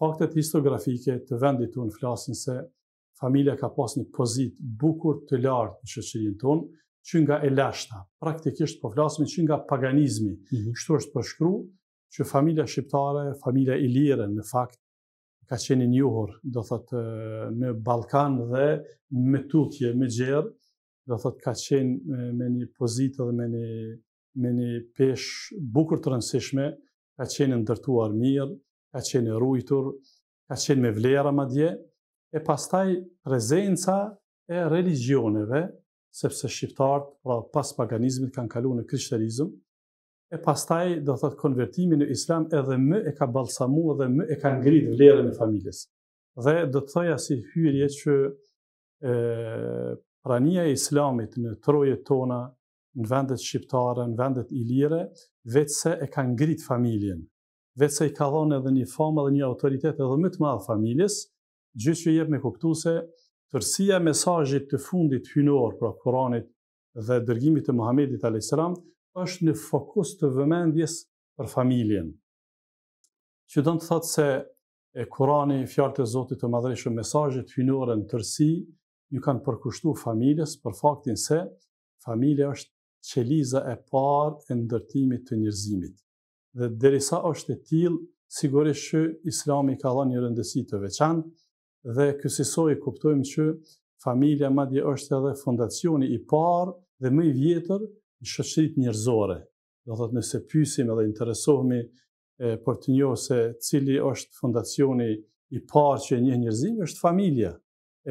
faktet historiografike të vendit tonë flasin se familja ka pas një pozit bukur të lartë në të tonë, që nga e lashta, praktikisht po flasme që nga paganizmi, mm kështu është përshkru, që familja shqiptare, familja ilire në fakt, ka qeni njuhur, do thotë, në Balkan dhe me tutje, me gjerë, do thotë, ka qenë me, një pozitë dhe me një, me një pesh bukur të rëndësishme, ka qenë ndërtuar mirë, ka qenë rujtur, ka qenë me vlera ma dje, e pastaj prezenca e religioneve, sepse shqiptarët pra pas paganizmit kanë kalu në krishterizm, e pastaj do të thotë konvertimi në islam edhe më e ka balsamu edhe më e ka ngrit vlerën e familjes. Dhe do të thëja si hyrje që e, prania e islamit në troje tona, në vendet shqiptare, në vendet ilire, vetëse e ka ngrit familjen vetë se i ka dhonë edhe një famë dhe një autoritet edhe më të madhë familjes, gjithë që jebë me kuptu se tërsia mesajit të fundit hynor pra Koranit dhe dërgimit të Muhammedit a.s. është në fokus të vëmendjes për familjen. Që do të thotë se e Korani, fjarët e Zotit të madhreshë, mesajit hynore në tërësi, ju kanë përkushtu familjes për faktin se familje është qeliza e parë e ndërtimit të njërzimit dhe derisa është e tillë sigurisht që Islami ka dhënë një rëndësi të veçantë dhe kësaj kuptojmë që familja madje është edhe fondacioni i parë dhe më i vjetër në shoqëritë njerëzore. Do thotë nëse pyesim edhe interesohemi për të njohur se cili është fondacioni i parë që një njerëz është familja.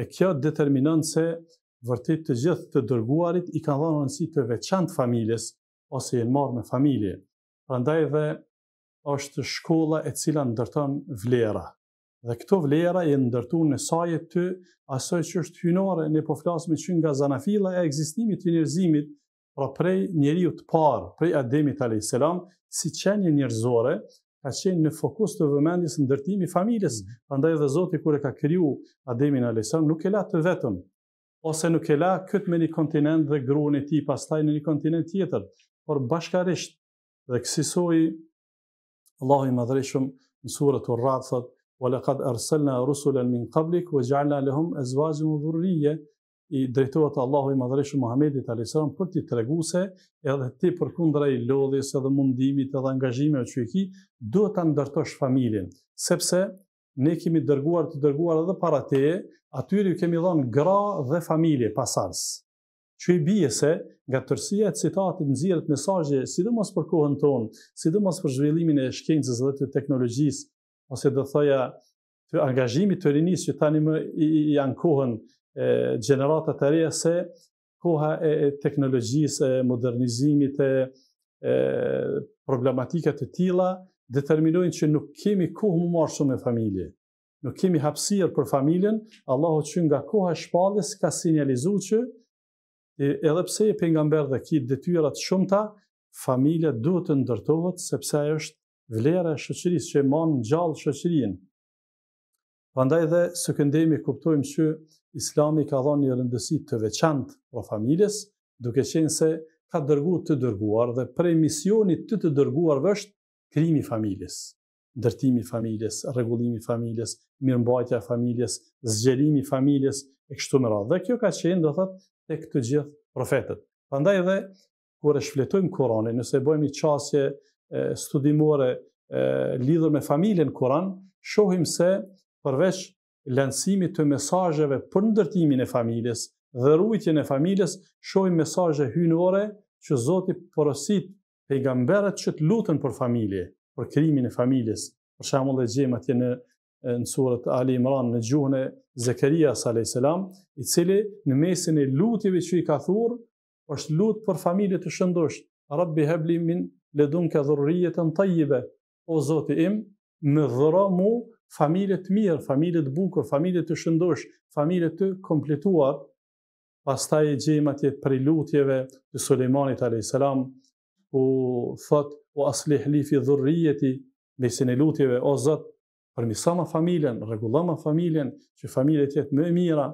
E kjo determinon se vërtet të gjithë të dërguarit i kanë dhënë rëndësi të veçantë familjes ose janë marrë me familje. Prandaj dhe është shkolla e cila ndërton vlera. Dhe këto vlera janë ndërtuar në saje ty, asoj që është hynore ne po flasim që nga zanafila e ekzistimit të njerëzimit, pra prej njeriu të parë, prej Ademit alayhis salam, si çeni njerëzore, ka qenë në fokus të vëmendjes ndërtimi familjes. Prandaj dhe Zoti kur e ka kriju Ademin alayhis salam, nuk e la të vetëm ose nuk e la këtë me një kontinent dhe gruën e tij pastaj në një kontinent tjetër, por bashkarisht Dhe kësisoj, Allahu i madhreshëm në surët u rratë, thot, wa lekad arsëllna rusulen min qablik, wa gjallna lehum e zvazim u dhurrije, i drejtojtë Allahu i madhreshëm Muhammedit a.s. për ti të reguse, edhe ti për kundra i lodhjes edhe mundimit edhe angazhime o që i ki, duhet të ndërtosh familjen, sepse ne kemi dërguar të dërguar edhe para teje, atyri ju kemi dhonë gra dhe familje pasarës që i bije se nga tërësia e citatit në zirët mesajje, sidomos për kohën tonë, sidomos për zhvillimin e shkencës dhe të teknologjisë, ose dhe thëja të angazhimi të rinisë që tani më i, ankohën e, të reja se koha e teknologjisë, e modernizimit, e, e problematikat të tila, determinojnë që nuk kemi kohë më marë shumë e familje. Nuk kemi hapsirë për familjen, Allahu që nga koha shpallës ka sinjalizu që E, edhe pse e pengamber dhe ki detyrat shumëta, familja duhet të ndërtohet sepse ajo është vlera e shoqërisë që e në gjallë shoqërinë. Prandaj dhe së këndemi kuptojmë që Islami ka dhënë një rëndësi të veçantë për familjes, duke qenë se ka dërguar të dërguar dhe prej misionit të të dërguar vështë krimi familjes, ndërtimi familjes, rregullimi familjes, mirëmbajtja e familjes, zgjerimi familjes e kështu me radhë. Dhe kjo ka qenë, do thotë, e këtë gjithë profetet. Përndaj dhe, kur e shfletojmë Koranin, nëse bojmë i qasje studimore lidhër me familjen Koran, shohim se përveç lansimit të mesajëve për ndërtimin e familjes dhe rujtjen e familjes, shohim mesajë hynore që Zotit porosit pejgamberet që të lutën për familje, për krimin e familjes, për shamull e gjemë atje në në surët Ali Imran në gjuhën e Zekerias s.a.s., i cili në mesin e lutjeve që i ka thurë, është lut për familje të shëndosht, Rabbi Hebli min ledun ke dhurrijet në tajjive, o zoti im, më dhëra mu familje të mirë, familje të bukur, familje të shëndoshë, familje të kompletuar, pas e gjemat jetë për lutjeve të Suleimanit a.s. ku thot, u asli hlifi dhurrijeti, mesin e lutjeve, o zotë, përmisa ma familjen, regula ma familjen, që familje jetë më e mira,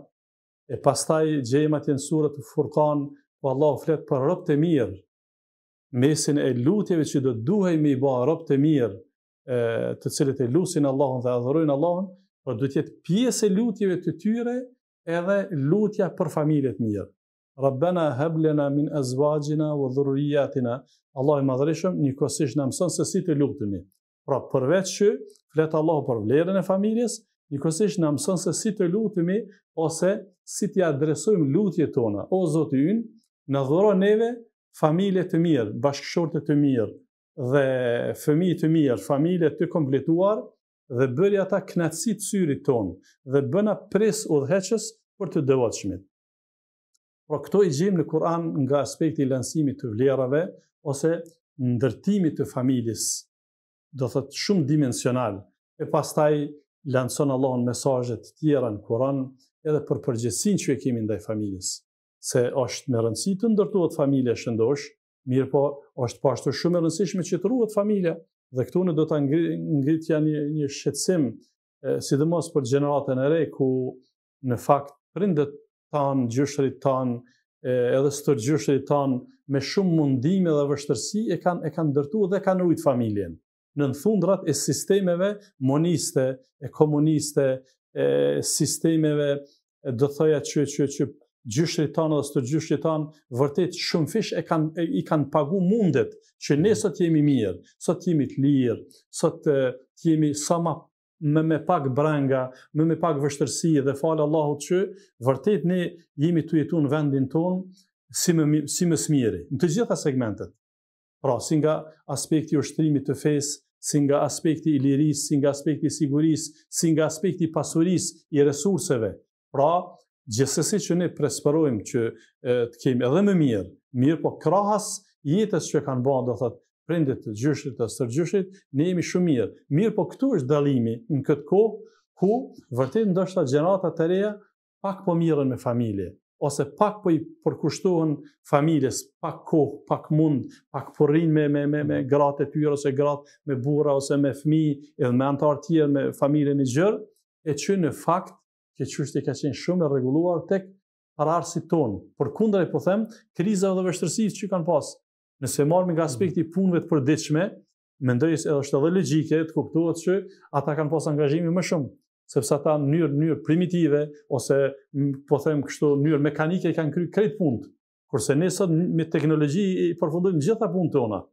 e pastaj gjema tjenë surët të furkan, po Allah u fletë për ropë të mirë, mesin e lutjeve që do duhej me i ba ropë të mirë, të cilët e lusin Allahun dhe adhërujnë Allahun, për po du tjetë pjesë e lutjeve të tyre edhe lutja për familje të mirë. Rabbena heblena min ezvajgjina vë dhurrijatina. Allah i madhërishëm, një kosish në mësën se si të lutëmi. Pra përveç që fletë Allahu për vlerën e familjes, një kësish në mësën se si të lutëmi, ose si të adresojmë lutje tona. O Zotë Yn, në dhëro neve familje të mirë, bashkëshorte të mirë, dhe fëmi të mirë, familje të kompletuar, dhe bërja ta knatësi të syri tonë, dhe bëna pres u dheqës për të dëvat Pra këto i gjimë në Kur'an nga aspekti lansimit të vlerave, ose ndërtimit të familjes do thot shumë dimensional. E pastaj lanson Allahun mesazhet të tjera në Kur'an edhe për përgjegjësinë që e kemi ndaj familjes. Se është me rëndësi të ndërtohet familja shëndosh, mirë po është po ashtu shumë e rëndësishme që të ruhet familja dhe këtu ne do ta ngritja një një shqetësim sidomos për gjeneratën e re ku në fakt prindet tan, gjyshrit tan, edhe stërgjyshrit tan me shumë mundime dhe vështërsi e kanë e kanë ndërtuar dhe kanë ruajtur familjen në thundrat e sistemeve moniste, e komuniste, e sistemeve do thoja që që që gjyshrit tanë dhe së të gjyshrit tanë, vërtet shumë fish e kan, e, i kanë pagu mundet që ne sot jemi mirë, sot jemi të lirë, sot jemi sa ma me me pak brenga, me me pak vështërsi dhe falë Allahut që, vërtet ne jemi të jetu në vendin tonë si më si më smiri, në të gjitha segmentet. Pra, si nga aspekti ushtrimit të fesë, si nga aspekti i liris, si nga aspekti i siguris, si nga aspekti i pasuris, i resurseve. Pra, gjësësi që ne presperojmë që e, të kemi edhe më mirë, mirë po krahas jetës që kanë bërë, do thëtë, prendit të gjyshit të sërgjyshit, ne jemi shumë mirë. Mirë po këtu është dalimi në këtë kohë, ku vërtet ndoshta dështë gjenatat të reja pak po mirën me familje ose pak po i përkushtohen familjes, pak kohë, pak mund, pak përrin po me, me, me, me mm. gratë e tyre, ose gratë me bura, ose me fmi, edhe me antarë tjerë, me familje një gjërë, e që në fakt, që qështje ka qenë shumë e reguluar tek pararësit tonë. Përkundër e po them, kriza dhe vështërsit që kanë pasë, nëse marrim nga aspekti mm. punëve të përdiqme, me edhe është edhe legjike, të kuptuat që ata kanë pasë angazhimi më shumë sepse ata në mënyrë mënyrë primitive ose po them kështu mënyrë mekanike kanë kryer krejt punë. Kurse ne sot me teknologji i përfundojmë gjitha punët tona.